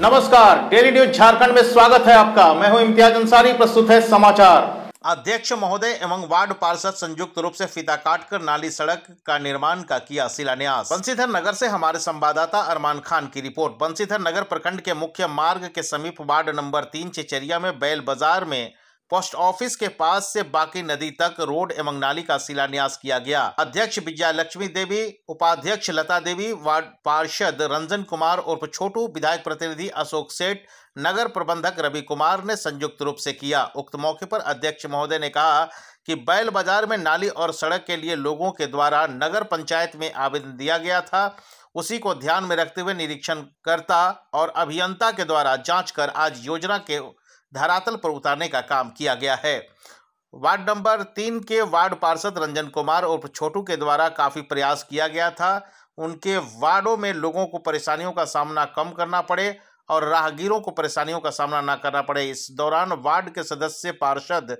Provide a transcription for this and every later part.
नमस्कार daily news Jharkhand में स्वागत है आपका मैं हूं इम्तियाज अंसारी प्रस्तुत है समाचार अध्यक्ष महोदय एवं वार्ड पार्षद संयुक्त रूप से फीता काटकर नाली सड़क का निर्माण का किया शिलान्यास बंसीधर नगर से हमारे संवाददाता अरमान खान की रिपोर्ट बंसीधर नगर प्रखंड के मुख्य मार्ग के समीप वार्ड नंबर तीन चेचरिया में बैल बाजार में पोस्ट ऑफिस के पास से बाकी नदी तक रोड एवं नाली का शिलान्यास किया गया अध्यक्ष विजया लक्ष्मी देवी उपाध्यक्ष लता देवी वार्ड पार्षद रंजन कुमार और छोटू विधायक प्रतिनिधि अशोक सेठ नगर प्रबंधक रवि कुमार ने संयुक्त रूप से किया उक्त मौके पर अध्यक्ष महोदय ने कहा कि बैल बाजार में नाली और सड़क के लिए लोगों के द्वारा नगर पंचायत में आवेदन दिया गया था उसी को ध्यान में रखते हुए निरीक्षण करता और अभियंता के द्वारा जांच कर आज योजना के धरातल पर उतारने का काम किया गया है वार्ड नंबर तीन के वार्ड पार्षद रंजन कुमार और छोटू के द्वारा काफ़ी प्रयास किया गया था उनके वार्डों में लोगों को परेशानियों का सामना कम करना पड़े और राहगीरों को परेशानियों का सामना न करना पड़े इस दौरान वार्ड के सदस्य पार्षद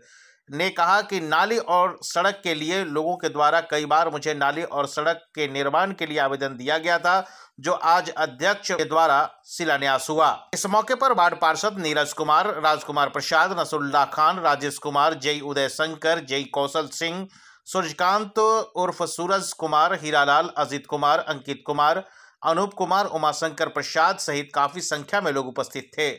ने कहा कि नाली और सड़क के लिए लोगों के द्वारा कई बार मुझे नाली और सड़क के निर्माण के लिए आवेदन दिया गया था जो आज अध्यक्ष के द्वारा शिलान्यास हुआ इस मौके पर वार्ड पार्षद नीरज कुमार राजकुमार प्रसाद नसुल्ला खान राजेश कुमार जय उदय शंकर जय कौशल सिंह सूर्यकांत उर्फ सूरज कुमार हीरालाल अजित कुमार अंकित कुमार अनूप कुमार उमाशंकर प्रसाद सहित काफी संख्या में लोग उपस्थित थे